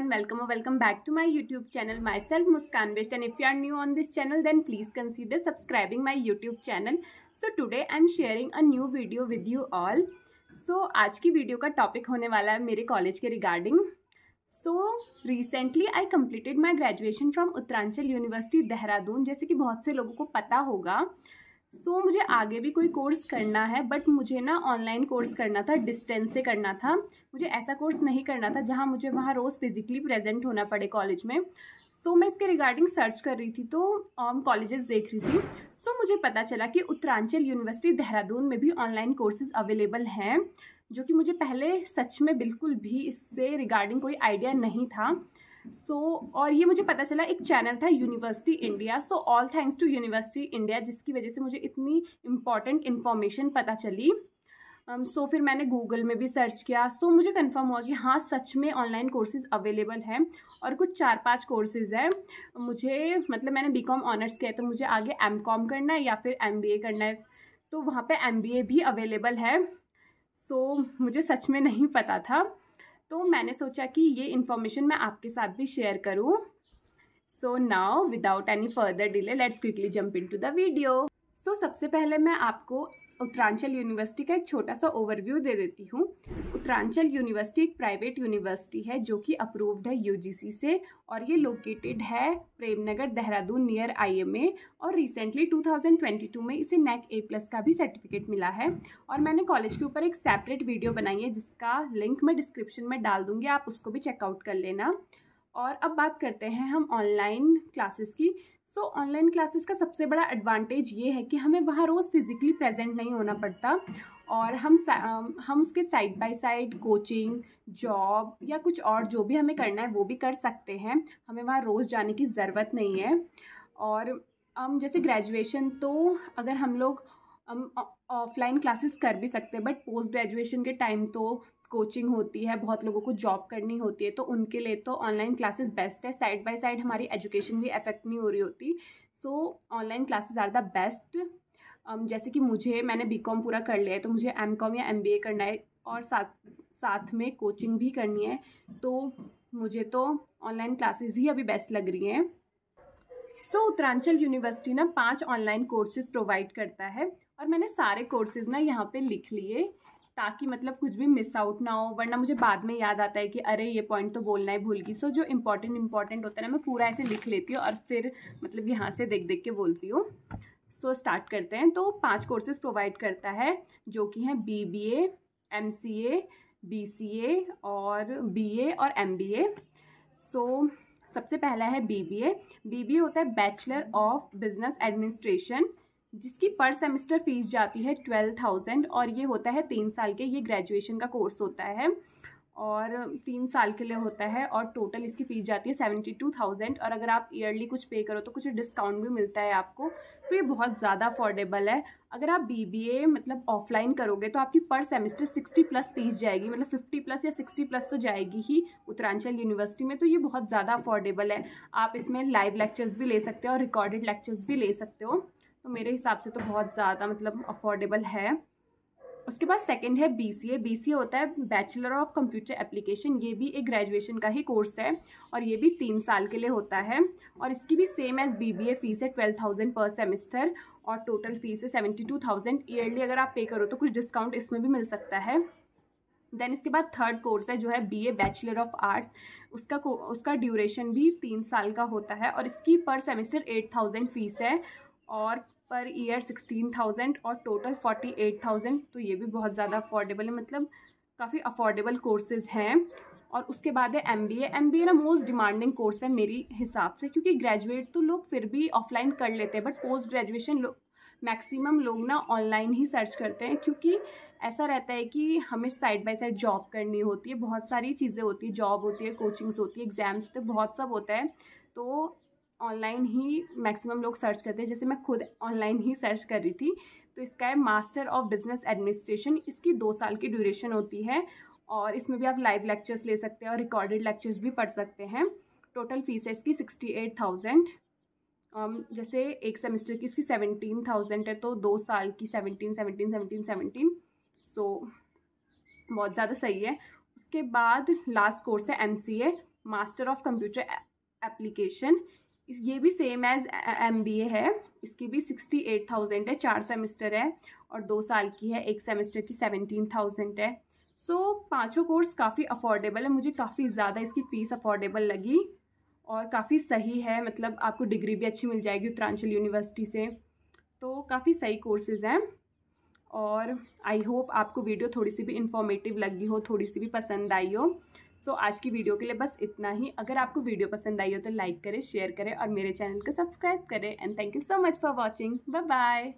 everyone welcome or welcome back to my youtube channel myself muskan Best and if you are new on this channel then please consider subscribing my youtube channel so today i'm sharing a new video with you all so aaj ki video ka topic hone wala hai mere college ke regarding so recently I completed my graduation from Uttaranchal University Dehradun जैसे कि बहुत से लोगों को पता होगा सो so, मुझे आगे भी कोई कोर्स करना है बट मुझे ना ऑनलाइन कोर्स करना था डिस्टेंस से करना था मुझे ऐसा कोर्स नहीं करना था जहाँ मुझे वहाँ रोज़ फिज़िकली प्रेजेंट होना पड़े कॉलेज में सो so, मैं इसके रिगार्डिंग सर्च कर रही थी तो कॉलेजेस um, देख रही थी सो so, मुझे पता चला कि उत्तरांचल यूनिवर्सिटी देहरादून में भी ऑनलाइन कोर्सेज अवेलेबल हैं जो कि मुझे पहले सच में बिल्कुल भी इससे रिगार्डिंग कोई आइडिया नहीं था सो so, और ये मुझे पता चला एक चैनल था University India so all thanks to University India जिसकी वजह से मुझे इतनी इम्पॉर्टेंट इन्फॉर्मेशन पता चली सो um, so, फिर मैंने गूगल में भी सर्च किया सो so, मुझे कंफर्म हुआ कि हाँ सच में ऑनलाइन कोर्सेज अवेलेबल हैं और कुछ चार पांच कोर्सेज हैं मुझे मतलब मैंने बी कॉम ऑनर्स किया तो मुझे आगे एम कॉम करना है या फिर एम बी ए करना है तो वहाँ पे एम बी ए भी अवेलेबल है सो so, मुझे सच में नहीं पता था तो मैंने सोचा कि ये इन्फॉर्मेशन मैं आपके साथ भी शेयर करूँ so now without any further delay let's quickly jump into the video so सबसे पहले मैं आपको उत्तरांचल यूनिवर्सिटी का एक छोटा सा ओवरव्यू दे देती हूँ उत्तरांचल यूनिवर्सिटी एक प्राइवेट यूनिवर्सिटी है जो कि अप्रूव्ड है यूजीसी से और ये लोकेटेड है प्रेमनगर देहरादून नियर आईएमए और रिसेंटली 2022 में इसे नैक ए प्लस का भी सर्टिफिकेट मिला है और मैंने कॉलेज के ऊपर एक सेपरेट वीडियो बनाई है जिसका लिंक मैं डिस्क्रिप्शन में डाल दूँगी आप उसको भी चेकआउट कर लेना और अब बात करते हैं हम ऑनलाइन क्लासेस की सो ऑनलाइन क्लासेस का सबसे बड़ा एडवांटेज ये है कि हमें वहाँ रोज़ फिज़िकली प्रेजेंट नहीं होना पड़ता और हम हम उसके side by side coaching job या कुछ और जो भी हमें करना है वो भी कर सकते हैं हमें वहाँ रोज़ जाने की ज़रूरत नहीं है और हम जैसे ग्रेजुएशन तो अगर हम लोग हम ऑफलाइन क्लासेस कर भी सकते हैं बट पोस्ट ग्रेजुएशन के टाइम तो कोचिंग होती है बहुत लोगों को जॉब करनी होती है तो उनके लिए तो ऑनलाइन क्लासेस बेस्ट है साइड बाय साइड हमारी एजुकेशन भी अफेक्ट नहीं हो रही होती so online classes are the best जैसे कि मुझे मैंने बी कॉम पूरा कर लिया है तो मुझे एम कॉम या एम बी ए करना है और साथ साथ में कोचिंग भी करनी है तो मुझे तो ऑनलाइन क्लासेस ही अभी बेस्ट लग रही हैं सो so, उत्तरांचल यूनिवर्सिटी ना पांच ऑनलाइन कोर्सेज प्रोवाइड करता है और मैंने सारे कोर्सेज ना यहाँ पे लिख लिए ताकि मतलब कुछ भी मिस आउट ना हो वरना मुझे बाद में याद आता है कि अरे ये पॉइंट तो बोलना ही भूल गई सो so, जो इंपॉर्टेंट इम्पॉर्टेंट होता है ना मैं पूरा ऐसे लिख लेती हूँ और फिर मतलब यहाँ से देख देख के बोलती हूँ सो so, स्टार्ट करते हैं तो पांच कोर्सेज प्रोवाइड करता है जो कि हैं B B A M C A B C A और बी ए और एम बी ए सो सबसे पहला है B B A B B A होता है बैचलर ऑफ बिजनेस एडमिनिस्ट्रेशन जिसकी पर सेमेस्टर फीस जाती है ट्वेल्व थाउजेंड और ये होता है तीन साल के ये ग्रेजुएशन का कोर्स होता है और तीन साल के लिए होता है और टोटल इसकी फ़ीस जाती है सेवेंटी टू थाउजेंड और अगर आप ईयरली कुछ पे करो तो कुछ डिस्काउंट भी मिलता है आपको तो ये बहुत ज़्यादा अफोर्डेबल है अगर आप बीबीए मतलब ऑफलाइन करोगे तो आपकी पर सेमेस्टर सिक्सटी प्लस फीस जाएगी मतलब फिफ्टी प्लस या सिक्सटी प्लस तो जाएगी ही उत्तरांचल यूनिवर्सिटी में तो ये बहुत ज़्यादा अफोर्डेबल है आप इसमें लाइव लेक्चर्स भी ले सकते हो और रिकॉर्डेड लेक्चर्स भी ले सकते हो तो मेरे हिसाब से तो बहुत ज़्यादा मतलब अफोर्डेबल है उसके बाद सेकंड है B C A B C ए होता है बैचलर ऑफ कंप्यूटर एप्लीकेशन ये भी एक ग्रेजुएशन का ही कोर्स है और ये भी तीन साल के लिए होता है और इसकी भी same as B B A fees है ट्वेल्व थाउजेंड पर सेमेस्टर और टोटल फीस है सेवेंटी टू थाउजेंड ईयरली अगर आप पे करो तो कुछ डिस्काउंट इसमें भी मिल सकता है देन इसके बाद थर्ड कोर्स है जो है B A bachelor of arts उसका उसका ड्यूरेशन भी तीन साल का होता है और इसकी पर सेमेस्टर एट थाउजेंड फीस है और पर ईयर सिक्सटीन थाउजेंड और टोटल फोर्टी एट थाउजेंड तो ये भी बहुत ज़्यादा अफोर्डेबल है मतलब काफ़ी अफोर्डेबल कोर्सेज़ हैं और उसके बाद है M B A M B A ना मोस्ट डिमांडिंग कोर्स है मेरी हिसाब से क्योंकि ग्रेजुएट तो लोग फिर भी ऑफलाइन कर लेते हैं बट पोस्ट ग्रेजुएशन लोग मैक्सिमम लोग ना ऑनलाइन ही सर्च करते हैं क्योंकि ऐसा रहता है कि हमें साइड बाय साइड जॉब करनी होती है बहुत सारी चीज़ें होती है जॉब होती है कोचिंग्स होती है एग्ज़ाम्स होते हैं बहुत सब होता है तो ऑनलाइन ही मैक्सिमम लोग सर्च करते हैं जैसे मैं खुद ऑनलाइन ही सर्च कर रही थी तो इसका है मास्टर ऑफ बिजनेस एडमिनिस्ट्रेशन इसकी दो साल की ड्यूरेशन होती है और इसमें भी आप लाइव लेक्चर्स ले सकते हैं और रिकॉर्डेड लेक्चर्स भी पढ़ सकते हैं टोटल फीस है इसकी सिक्सटी एट थाउजेंड जैसे एक सेमेस्टर की इसकी सेवनटीन थाउजेंड है तो दो साल की seventeen seventeen seventeen seventeen so बहुत ज़्यादा सही है उसके बाद लास्ट कोर्स है M master of computer application ये भी same as M B A है इसकी भी सिक्सटी एट थाउजेंड है चार सेमेस्टर है और दो साल की है एक सेमेस्टर की सेवनटीन थाउजेंड है सो so, पांचों कोर्स काफ़ी अफोर्डेबल है मुझे काफ़ी ज़्यादा इसकी फ़ीस अफोर्डेबल लगी और काफ़ी सही है मतलब आपको डिग्री भी अच्छी मिल जाएगी उत्तरांचल यूनिवर्सिटी से तो काफ़ी सही कोर्सेज़ हैं और आई होप आपको वीडियो थोड़ी सी भी इंफॉर्मेटिव लगी हो थोड़ी सी भी पसंद आई हो सो आज की वीडियो के लिए बस इतना ही अगर आपको वीडियो पसंद आई हो तो लाइक करें शेयर करें और मेरे चैनल को सब्सक्राइब करें and thank you so much for watching bye bye